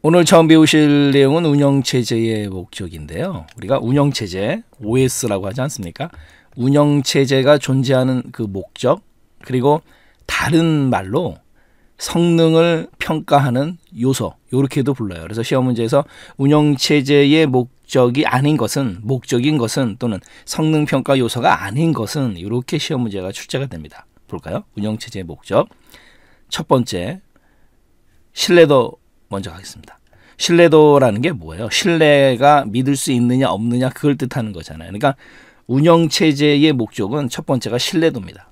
오늘 처음 배우실 내용은 운영체제의 목적인데요. 우리가 운영체제, OS라고 하지 않습니까? 운영체제가 존재하는 그 목적, 그리고 다른 말로 성능을 평가하는 요소, 요렇게도 불러요. 그래서 시험 문제에서 운영체제의 목적이 아닌 것은, 목적인 것은 또는 성능평가 요소가 아닌 것은 이렇게 시험 문제가 출제가 됩니다. 볼까요? 운영체제의 목적. 첫 번째, 신뢰도 먼저 가겠습니다. 신뢰도라는 게 뭐예요? 신뢰가 믿을 수 있느냐 없느냐 그걸 뜻하는 거잖아요. 그러니까 운영 체제의 목적은 첫 번째가 신뢰도입니다.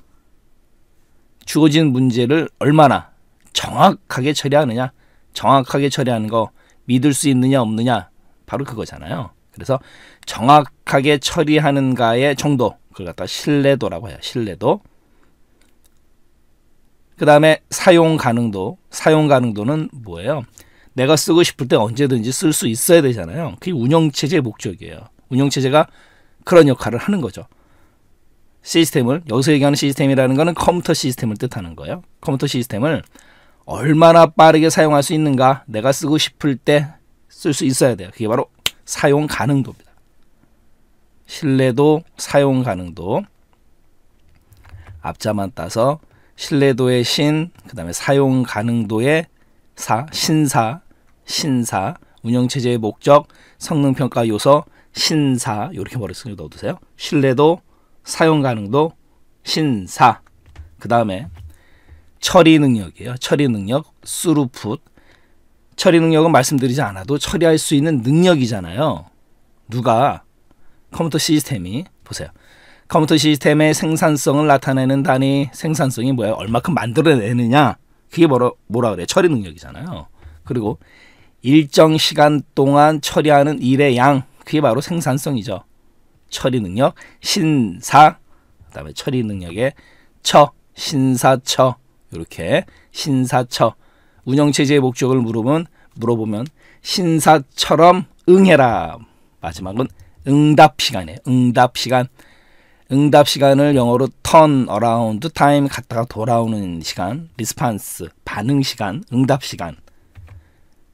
주어진 문제를 얼마나 정확하게 처리하느냐, 정확하게 처리하는 거 믿을 수 있느냐 없느냐 바로 그거잖아요. 그래서 정확하게 처리하는가의 정도 그걸 갖다 신뢰도라고 해요. 신뢰도. 그 다음에 사용 가능도. 사용 가능도는 뭐예요? 내가 쓰고 싶을 때 언제든지 쓸 수 있어야 되잖아요. 그게 운영체제의 목적이에요. 운영체제가 그런 역할을 하는 거죠. 시스템을 여기서 얘기하는 시스템이라는 거는 컴퓨터 시스템을 뜻하는 거예요. 컴퓨터 시스템을 얼마나 빠르게 사용할 수 있는가 내가 쓰고 싶을 때 쓸 수 있어야 돼요. 그게 바로 사용 가능도입니다. 신뢰도, 사용 가능도 앞자만 따서 신뢰도의 신, 그 다음에 사용 가능도의 사, 신사 신사, 운영체제의 목적, 성능평가 요소, 신사 이렇게 머릿속에 넣어두세요. 신뢰도, 사용 가능도, 신사. 그 다음에 처리 능력이에요. 처리 능력, 수루풋 처리 능력은 말씀드리지 않아도 처리할 수 있는 능력이잖아요. 누가 컴퓨터 시스템이 보세요. 컴퓨터 시스템의 생산성을 나타내는 단위 생산성이 뭐야 얼마큼 만들어내느냐 그게 뭐라, 뭐라 그래 처리 능력이잖아요 그리고 일정 시간 동안 처리하는 일의 양 그게 바로 생산성이죠. 처리 능력 신사 그다음에 처리 능력의 처 신사처 이렇게 신사처 운영체제의 목적을 물으면 물어보면 신사처럼 응해라 마지막은 응답 시간에 응답 시간 응답 시간을 영어로 turn around time 갔다가 돌아오는 시간 리스판스 반응 시간 응답 시간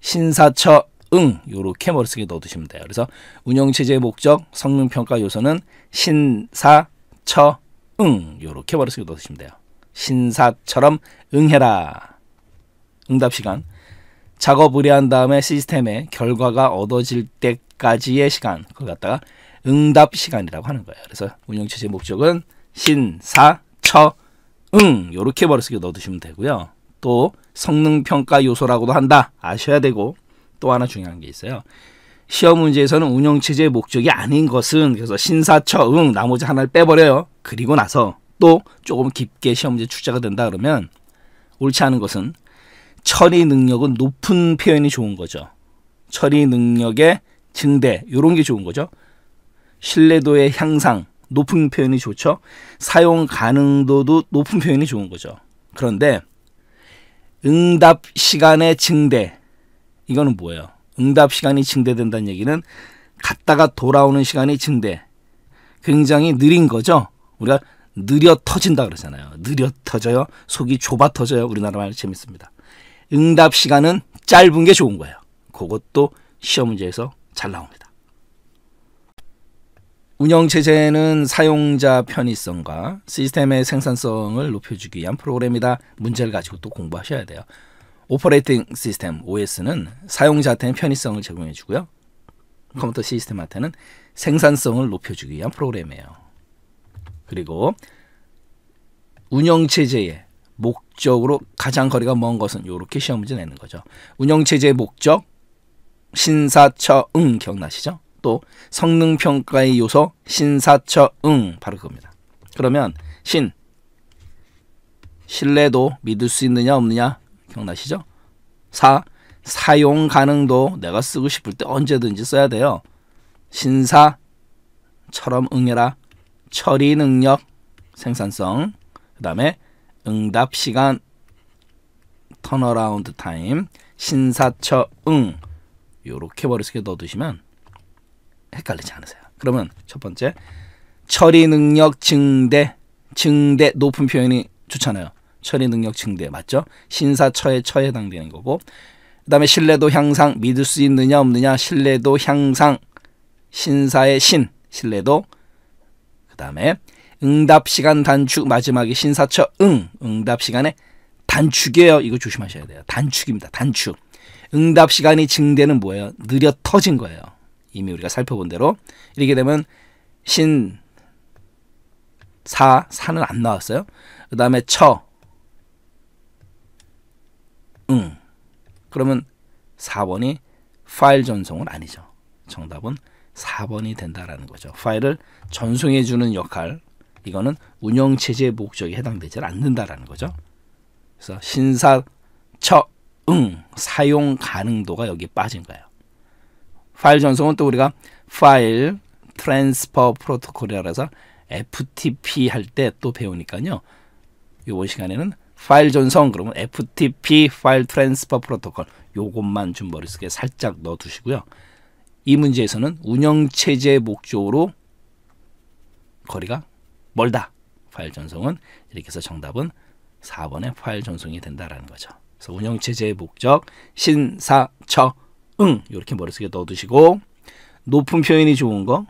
신사처 응 요렇게 머릿속에 넣어두시면 돼요. 그래서 운영체제의 목적, 성능평가 요소는 신사처 응 요렇게 머릿속에 넣어두시면 돼요. 신사처럼 응해라. 응답 시간. 작업 의뢰한 다음에 시스템에 결과가 얻어질 때까지의 시간. 그걸 갖다가 응답 시간이라고 하는 거예요. 그래서 운영체제 목적은 신사처응 요렇게 머릿속에 넣어두시면 되고요. 또 성능 평가 요소라고도 한다. 아셔야 되고 또 하나 중요한 게 있어요. 시험 문제에서는 운영 체제의 목적이 아닌 것은 그래서 신사처 응 나머지 하나를 빼버려요. 그리고 나서 또 조금 깊게 시험 문제 출제가 된다 그러면 옳지 않은 것은 처리 능력은 높은 표현이 좋은 거죠. 처리 능력의 증대 이런 게 좋은 거죠. 신뢰도의 향상 높은 표현이 좋죠. 사용 가능도도 높은 표현이 좋은 거죠. 그런데 응답 시간의 증대. 이거는 뭐예요? 응답 시간이 증대된다는 얘기는 갔다가 돌아오는 시간이 증대. 굉장히 느린 거죠. 우리가 느려 터진다 그러잖아요. 느려 터져요. 속이 좁아 터져요. 우리나라 말 재밌습니다. 응답 시간은 짧은 게 좋은 거예요. 그것도 시험 문제에서 잘 나옵니다. 운영 체제는 사용자 편의성과 시스템의 생산성을 높여주기 위한 프로그램이다. 문제를 가지고 또 공부하셔야 돼요. 오퍼레이팅 시스템 OS는 사용자한테는 편의성을 제공해주고요. 컴퓨터 시스템한테는 생산성을 높여주기 위한 프로그램이에요. 그리고 운영 체제의 목적으로 가장 거리가 먼 것은 이렇게 시험 문제 내는 거죠. 운영 체제의 목적 신사처응 기억나시죠? 또 성능 평가의 요소 신사처응 바로 그겁니다. 그러면 신 신뢰도 믿을 수 있느냐 없느냐 기억나시죠? 4 사용 가능도 내가 쓰고 싶을 때 언제든지 써야 돼요. 신사처럼 응해라. 처리 능력, 생산성. 그다음에 응답 시간 턴어라운드 타임, 신사처응 요렇게 머릿속에 넣어두시면 헷갈리지 않으세요. 그러면 첫 번째 처리 능력 증대 증대 높은 표현이 좋잖아요. 처리 능력 증대 맞죠? 신사처의 처에 해당되는 거고 그다음에 신뢰도 향상 믿을 수 있느냐 없느냐 신뢰도 향상 신사의 신 신뢰도 그다음에 응답 시간 단축 마지막에 신사처 응 응답 시간에 단축이에요. 이거 조심하셔야 돼요. 단축입니다. 단축. 응답 시간이 증대는 뭐예요? 느려 터진 거예요. 이미 우리가 살펴본 대로 이렇게 되면 신, 사, 사는 안 나왔어요. 그 다음에 처, 응. 그러면 4번이 파일 전송은 아니죠. 정답은 4번이 된다라는 거죠. 파일을 전송해 주는 역할 이거는 운영체제 목적에 해당되지 않는다라는 거죠. 그래서 신사 처응 사용 가능도가 여기 빠진 거예요. 파일 전송은 또 우리가 파일 트랜스퍼 프로토콜이라 해서 FTP 할 때 또 배우니까요. 이번 시간에는 파일 전송 그러면 FTP 파일 트랜스퍼 프로토콜 요것만 좀 머릿속에 살짝 넣어 두시고요. 이 문제에서는 운영 체제 목적으로 거리가 멀다. 파일 전송은 이렇게 해서 정답은 4번의 파일 전송이 된다라는 거죠. 그래서 운영 체제의 목적 신사처 응 이렇게 머릿속에 넣어두시고 높은 표현이 좋은 거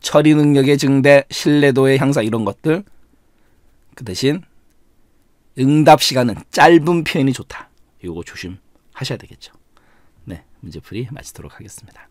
처리 능력의 증대, 신뢰도의 향상 이런 것들 그 대신 응답 시간은 짧은 표현이 좋다. 이거 조심하셔야 되겠죠. 네, 문제풀이 마치도록 하겠습니다.